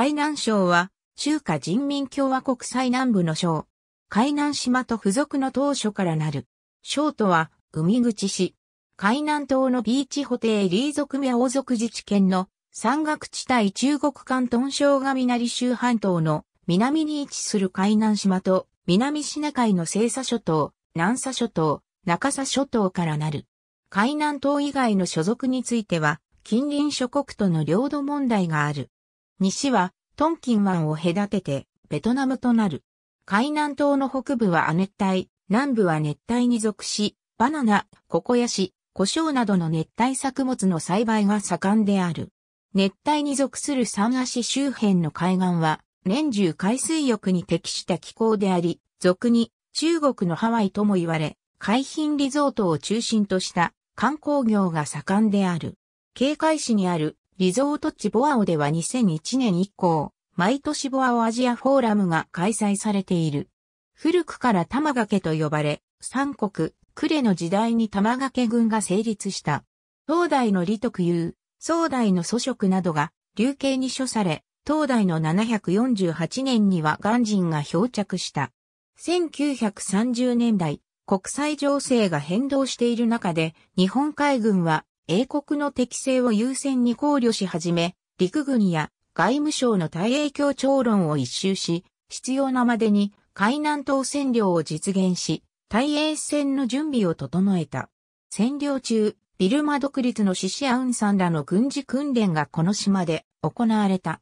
海南省は、中華人民共和国最南部の省。海南島と付属の当初からなる。省とは、海口市。海南島のビーチホテイリー族名王族自治県の山岳地帯中国関東省が南州半島の南に位置する海南島と南シナ海の西沙諸島、南沙諸島、中沙諸島からなる。海南島以外の所属については近隣諸国との領土問題がある。西はトンキン湾を隔ててベトナムとなる。海南島の北部は亜熱帯、南部は熱帯に属し、バナナ、ココヤシ、胡椒などの熱帯作物の栽培が盛んである。熱帯に属する三足周辺の海岸は年中海水浴に適した気候であり、俗に中国のハワイとも言われ、海浜リゾートを中心とした観光業が盛んである。警戒市にあるリゾート地ボアオでは2001年以降、毎年ボアオアジアフォーラムが開催されている。古くから玉掛けと呼ばれ、三国、呉の時代に玉掛け軍が成立した。東大の李徳優、宋代の祖職などが、流刑に処され、東大の748年には元人が漂着した。1930年代、国際情勢が変動している中で、日本海軍は英国の適性を優先に考慮し始め、陸軍や外務省の対英協調論を一周し、必要なまでに海南島占領を実現し、対英戦の準備を整えた。占領中、ビルマ独立のシシアウンさんらの軍事訓練がこの島で行われた。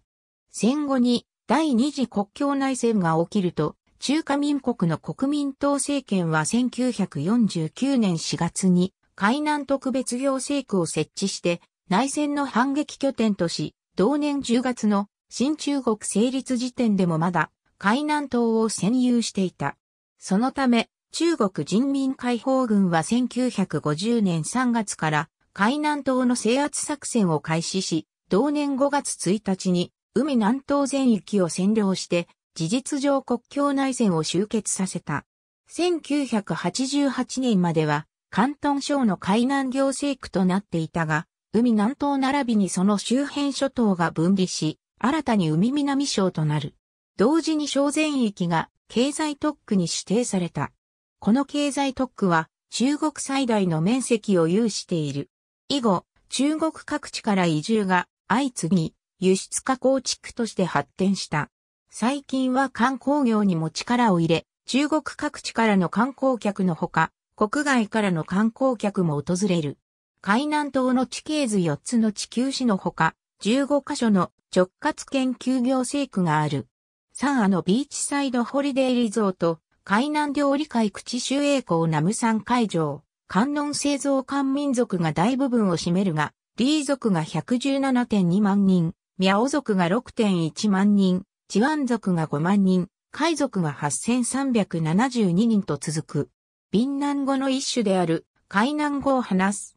戦後に第二次国境内戦が起きると、中華民国の国民党政権は1949年4月に海南特別行政区を設置して内戦の反撃拠点とし、同年10月の新中国成立時点でもまだ海南島を占有していた。そのため、中国人民解放軍は1950年3月から海南島の制圧作戦を開始し、同年5月1日に海南島全域を占領して、事実上国境内戦を終結させた。1988年までは広東省の海南行政区となっていたが、海南東並びにその周辺諸島が分離し、新たに海南省となる。同時に省全域が経済特区に指定された。この経済特区は中国最大の面積を有している。以後、中国各地から移住が相次ぎ、輸出加工地区として発展した。最近は観光業にも力を入れ、中国各地からの観光客のほか、国外からの観光客も訪れる。海南島の地形図4つの地球市のほか、15カ所の直轄研究行政区がある。サンアのビーチサイドホリデーリゾート、海南料理会口周栄港ナムサン会場、観音製造官民族が大部分を占めるが、リー族が117.2万人、ミャオ族が6.1万人、チワン族が5万人、海族が8372人と続く。貧南語の一種である、海南語を話す。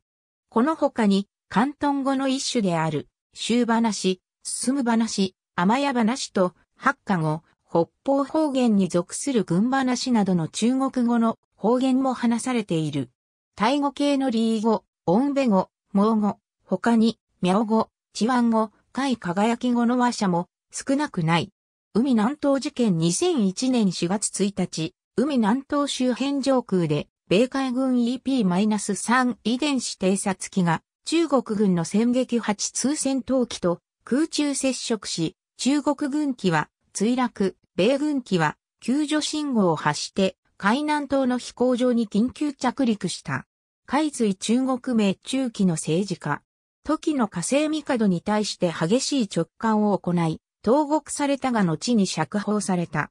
この他に、関東語の一種である、州話、進む話、甘屋話と、八家語、北方方言に属する群話などの中国語の方言も話されている。タイ語系のリー語、オンベ語、モー語、他に、ミャオ語、チワン語、海輝き語の話者も少なくない。海南東事件2001年4月1日、海南東周辺上空で、米海軍 EP-3 遺伝子偵察機が、中国軍の戦撃8通戦闘機と空中接触し、中国軍機は墜落、米軍機は救助信号を発して、海南島の飛行場に緊急着陸した。海水中国名中期の政治家。時の火星帝に対して激しい直感を行い、投獄されたが後に釈放された。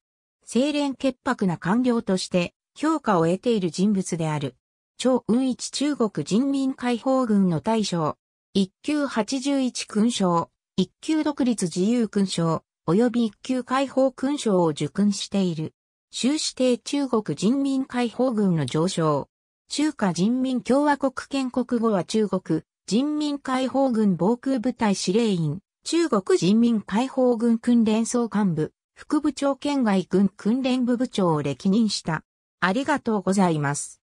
清廉潔白な官僚として評価を得ている人物である。超運一中国人民解放軍の大将、一級八十一勲章、一級独立自由勲章、及び一級解放勲章を受勲している。終始帝中国人民解放軍の上将。中華人民共和国建国後は中国人民解放軍防空部隊司令員、中国人民解放軍訓練総幹部、副部長県外軍訓練部部長を歴任した。ありがとうございます。